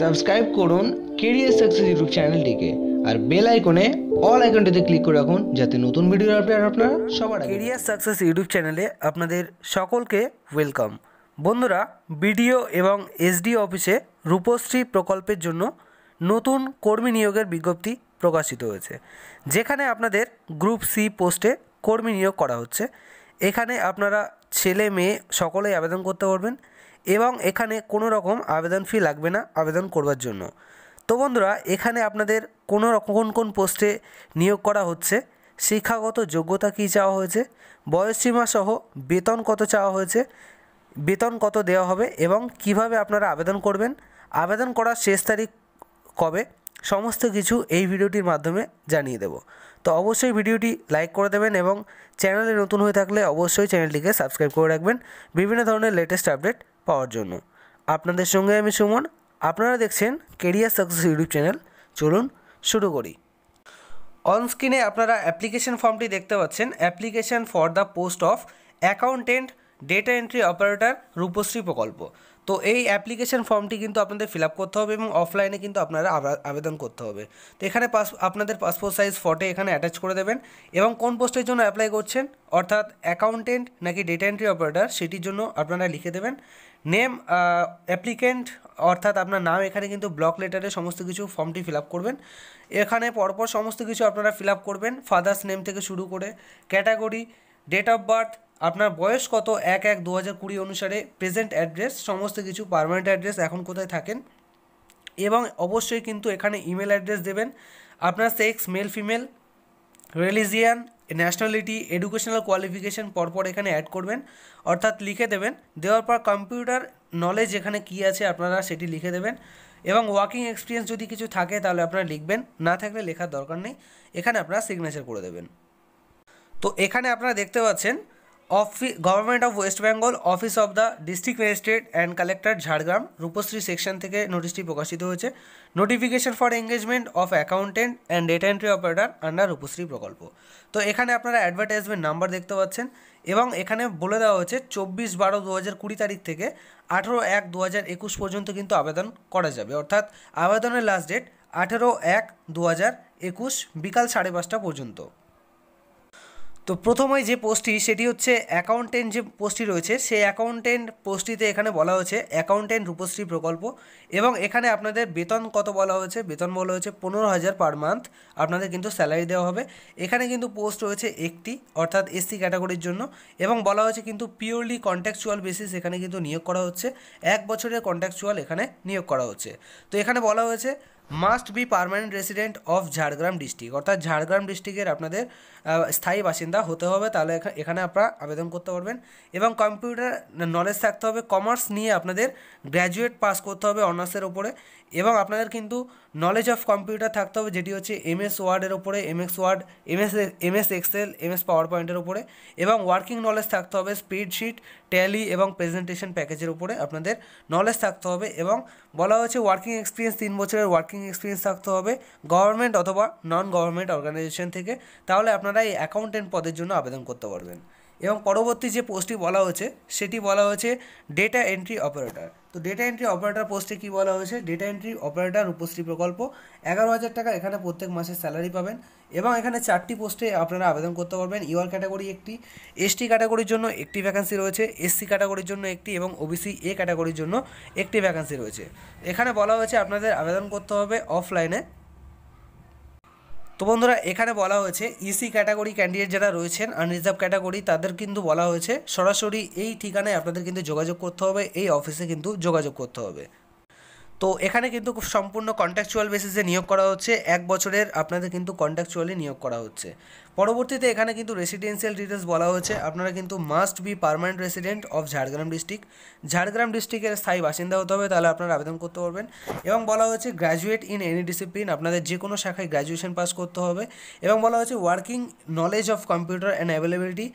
subscribe করুন career success YouTube চ্যানেলটিকে আর বেল আইকনে অল আইকনটিতে ক্লিক করে রাখুন যাতে নতুন ভিডিও আপডেট আপনারা সবার আগে কেরিয়ার সাকসেস ইউটিউব চ্যানেলে আপনাদের সকলকে ওয়েলকাম বন্ধুরা বিডিও এবং এসডি অফিসে রূপশ্রী প্রকল্পের জন্য নতুন কর্মী নিয়োগের বিজ্ঞপ্তি প্রকাশিত হয়েছে যেখানে আপনাদের গ্রুপ সি পোস্টে কর্মী নিয়োগ করা হচ্ছে এখানে আপনারা ছেলে মেয়ে সকলেই আবেদন করতে পারবেন এবং এখানে কোনো রকম আবেদন ফি লাগবে না আবেদন করবার জন্য তো বন্ধুরা এখানে আপনাদের কোন রকম কোন কোন পোস্টে নিয়োগ করা হচ্ছে শিক্ষাগত যোগ্যতা কী চাওয়া হয়েছে বয়সসীমা সহ বেতন কত চাওয়া হয়েছে বেতন কত দেওয়া হবে এবং কিভাবে আপনারা আবেদন করবেন আবেদন করার শেষ তারিখ কবে সমস্ত কিছু এই ভিডিওটির মাধ্যমে জানিয়ে দেব তো অবশ্যই ভিডিওটি লাইক করে দেবেন এবং চ্যানেলে নতুন হয়ে থাকলে অবশ্যই চ্যানেলটিকে সাবস্ক্রাইব করে রাখবেন বিভিন্ন ধরনের লেটেস্ট আপডেট পাওয়ার জন্য আপনাদের সঙ্গে আমি সুমন আপনারা দেখছেন কেরিয়ার সাকসেস ইউটিউব চ্যানেল চলুন শুরু করি অনস্ক্রিনে আপনারা অ্যাপ্লিকেশন ফর্মটি দেখতে পাচ্ছেন application for the post of accountant data entry operator Rupashree প্রকল্প তো এই অ্যাপ্লিকেশন ফর্মটি কিন্তু আপনাদের ফিল করতে হবে এবং অফলাইনে কিন্তু আপনারা আবেদন করতে হবে তো এখানে পাস আপনাদের পাসপোর্ট সাইজ ফটো এখানে অ্যাটাচ করে দেবেন এবং কোন পোস্টের জন্য অ্যাপ্লাই করছেন অর্থাৎ অ্যাকাউন্টেন্ট নাকি ডেটা এন্ট্রি অপারেটার সেটির জন্য আপনারা লিখে দেবেন নেম অ্যাপ্লিকেন্ট অর্থাৎ আপনার নাম এখানে কিন্তু ব্লক লেটারে সমস্ত কিছু ফর্মটি ফিল করবেন এখানে পরপর সমস্ত কিছু আপনারা ফিল করবেন ফাদার্স নেম থেকে শুরু করে ক্যাটাগরি ডেট অফ বার্থ আপনার বয়স কত এক এক দু হাজার কুড়ি অনুসারে প্রেজেন্ট অ্যাড্রেস সমস্ত কিছু পারমানেন্ট অ্যাড্রেস এখন কোথায় থাকেন এবং অবশ্যই কিন্তু এখানে ইমেল অ্যাড্রেস দেবেন আপনার sex male female religion nationality educational qualification পরপর এখানে অ্যাড করবেন অর্থাৎ লিখে দেবেন দেওয়ার পর কম্পিউটার নলেজ এখানে কি আছে আপনারা সেটি লিখে দেবেন এবং ওয়ার্কিং এক্সপিরিয়েন্স যদি কিছু থাকে তাহলে আপনারা লিখবেন না থাকলে লেখার দরকার নেই এখানে আপনারা সিগনেচার করে দেবেন তো এখানে আপনারা দেখতে পাচ্ছেন office government of West Bengal office of the district magistrate and collector Jhargram Rupashree section থেকে নোটিশটি প্রকাশিত হয়েছে notification for engagement of accountant and data entry operator under Rupashree প্রকল্প তো এখানে আপনারা অ্যাডভার্টাইজমেন্ট নাম্বার দেখতে পাচ্ছেন এবং এখানে বলে দেওয়া হয়েছে চব্বিশ বারো দু হাজার কুড়ি তারিখ থেকে আঠেরো এক দু হাজার একুশ পর্যন্ত কিন্তু আবেদন করা যাবে অর্থাৎ আবেদনের লাস্ট ডেট আঠেরো এক দু হাজার একুশ বিকাল সাড়ে পাঁচটা পর্যন্ত তো প্রথমে যে পোস্টটি সেটি হচ্ছে অ্যাকাউন্টেন্ট যে পোস্টটি রয়েছে সেই অ্যাকাউন্টেন্ট পোস্টটিতে এখানে বলা হয়েছে অ্যাকাউন্টেন্ট রূপশ্রী প্রকল্প এবং এখানে আপনাদের বেতন কত বলা হয়েছে বেতন বলা হয়েছে পনেরো হাজার পার মান্থ আপনাদের কিন্তু স্যালারি দেওয়া হবে এখানে কিন্তু পোস্ট রয়েছে একটি অর্থাৎ এসসি ক্যাটাগরির জন্য এবং বলা হয়েছে কিন্তু পিওরলি কন্ট্যাকচুয়াল বেসিস এখানে কিন্তু নিয়োগ করা হচ্ছে এক বছরের কন্ট্যাকচুয়াল এখানে নিয়োগ করা হচ্ছে তো এখানে বলা হয়েছে must be permanent resident of Jhargram district অর্থাৎ ঝাড়গ্রাম ডিস্ট্রিক্টের আপনাদের স্থায়ী বাসিন্দা হতে হবে তাহলে এখানে আপনারা আবেদন করতে পারবেন এবং কম্পিউটার নলেজ থাকতে হবে কমার্স নিয়ে আপনাদের গ্র্যাজুয়েট পাস করতে হবে অনার্সের ওপরে এবং আপনাদের কিন্তু নলেজ অফ কম্পিউটার থাকতে হবে যেটি হচ্ছে এমএস ওয়ার্ডের ওপরে MS Word MS MS Excel MS Power পয়েন্টের ওপরে এবং ওয়ার্কিং নলেজ থাকতে হবে স্প্রেডশিট ট্যালি এবং প্রেজেন্টেশন প্যাকেজের উপরে আপনাদের নলেজ থাকতে হবে এবং বলা হয়েছে ওয়ার্কিং এক্সপিরিয়েন্স তিন বছরের ওয়ার্কিং এক্সপিরিয়েন্স থাকতে হবে গভর্নমেন্ট অথবা নন গভর্নমেন্ট অর্গানাইজেশন থেকে তাহলে আপনারা এই অ্যাকাউন্টেন্ট পদের জন্য আবেদন করতে পারবেন এবং পরবর্তী যে পোস্টটি বলা হয়েছে সেটি বলা হয়েছে ডেটা এন্ট্রি অপারেটর তো ডেটা এন্ট্রি অপারেটর পোস্টে কী বলা হয়েছে ডেটা এন্ট্রি অপারেটর উপশ্রী প্রকল্প এগারো হাজার টাকা এখানে প্রত্যেক মাসে স্যালারি পাবেন এবং এখানে চারটি পোস্টে আপনারা আবেদন করতে পারবেন ইউআর e ক্যাটাগরি একটি এসটি ক্যাটাগরির জন্য একটি ভ্যাকান্সি রয়েছে এসসি ক্যাটাগরির জন্য একটি এবং ওবিসি এ ক্যাটাগরির জন্য একটি ভ্যাকান্সি রয়েছে এখানে বলা হয়েছে আপনাদের আবেদন করতে হবে অফলাইনে তো বন্ধুরা এখানে বলা হয়েছে ইসি ক্যাটাগরি ক্যান্ডিডেট যারা রয়েছেন আনরিজার্ভ ক্যাটাগরি তাদের কিন্তু বলা হয়েছে সরাসরি এই ঠিকানায় আপনাদের কিন্তু যোগাযোগ করতে হবে এই অফিসে কিন্তু যোগাযোগ করতে হবে তো এখানে কিন্তু খুব সম্পূর্ণ কন্ট্রাকচুয়াল বেসিসে নিয়োগ করা হচ্ছে এক বছরের আপনাদের কিন্তু কন্ট্রাকচুয়ালি নিয়োগ করা হচ্ছে পরবর্তীতে এখানে কিন্তু রেসিডেন্সিয়াল ডিটেলস বলা হয়েছে আপনারা কিন্তু must be permanent resident of Jhargram district Jhargram ডিস্ট্রিক্টের স্থায়ী বাসিন্দা হতে হবে তাহলে আপনারা আবেদন করতে পারবেন এবং বলা হয়েছে গ্র্যাজুয়েট ইন এনি ডিসিপ্লিন আপনাদের যে কোনো শাখায় গ্র্যাজুয়েশন পাস করতে হবে এবং বলা হয়েছে working knowledge of computer and availability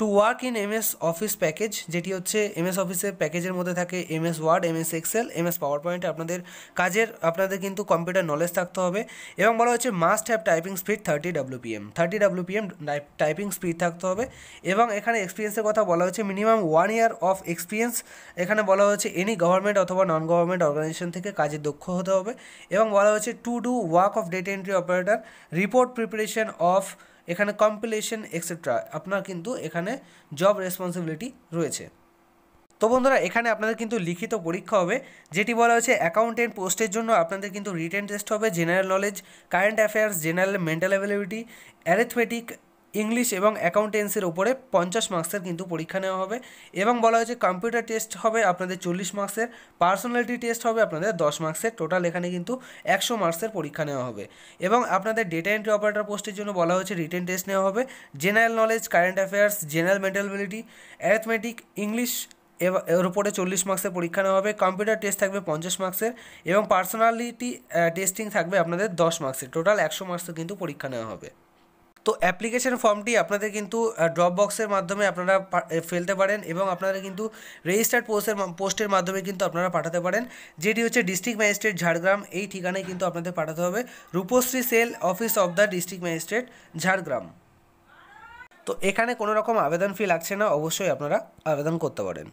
to work in MS Office package যেটি হচ্ছে এমএস অফিসের প্যাকেজের মধ্যে থাকে M S Word MS Excel M S Power পয়েন্টে আপনাদের কাজের আপনাদের কিন্তু কম্পিউটার নলেজ থাকতে হবে এবং বলা হচ্ছে must have typing speed thirty P M thirty M typing speed থাকতে হবে এবং এখানে এক্সপিরিয়েন্সের কথা বলা হচ্ছে minimum one year of experience এখানে বলা হচ্ছে এনি গভর্নমেন্ট অথবা নন গভর্নমেন্ট অর্গানাইজেশন থেকে কাজে দক্ষ হতে হবে এবং বলা হচ্ছে to do work of data entry operator report preparation of এখানে কম্পিলেশন এক্সেট্রা আপনার কিন্তু এখানে জব রেসপন্সিবিলিটি রয়েছে তো বন্ধুরা এখানে আপনাদের কিন্তু লিখিত পরীক্ষা হবে যেটি বলা হয়েছে অ্যাকাউন্টেন্ট পোস্টের জন্য আপনাদের কিন্তু রিটেন টেস্ট হবে general knowledge current affairs general mental availability arithmetic English এবং অ্যাকাউন্টেন্সির ওপরে পঞ্চাশ মার্কসের কিন্তু পরীক্ষা নেওয়া হবে এবং বলা হয়েছে কম্পিউটার টেস্ট হবে আপনাদের চল্লিশ মার্কসের পার্সোনালিটি টেস্ট হবে আপনাদের দশ মার্কসের টোটাল এখানে কিন্তু একশো মার্কসের পরীক্ষা নেওয়া হবে এবং আপনাদের ডেটা এন্ট্রি অপারেটার পোস্টের জন্য বলা হয়েছে রিটেন টেস্ট নেওয়া হবে general knowledge current affairs general mental ability arithmetic English এর উপরে চল্লিশ মার্কসের পরীক্ষা নেওয়া হবে কম্পিউটার টেস্ট থাকবে পঞ্চাশ মার্কসের এবং পার্সোনালিটি টেস্টিং থাকবে আপনাদের দশ মার্কসের টোটাল একশো মার্কসের কিন্তু পরীক্ষা নেওয়া হবে তো অ্যাপ্লিকেশন ফর্মটি আপনাদের কিন্তু ড্রপ বক্সের মাধ্যমে আপনারা ফেলতে পারেন এবং আপনারা কিন্তু রেজিস্টার্ড পোস্টের পোস্টের মাধ্যমে কিন্তু আপনারা পাঠাতে পারেন যেটি হচ্ছে ডিস্ট্রিক্ট ম্যাজিস্ট্রেট ঝাড়গ্রাম এই ঠিকানায় কিন্তু আপনাদের পাঠাতে হবে Rupashree cell office of the district magistrate Jhargram তো এখানে কোনো রকম আবেদন ফি লাগছে না অবশ্যই আপনারা আবেদন করতে পারেন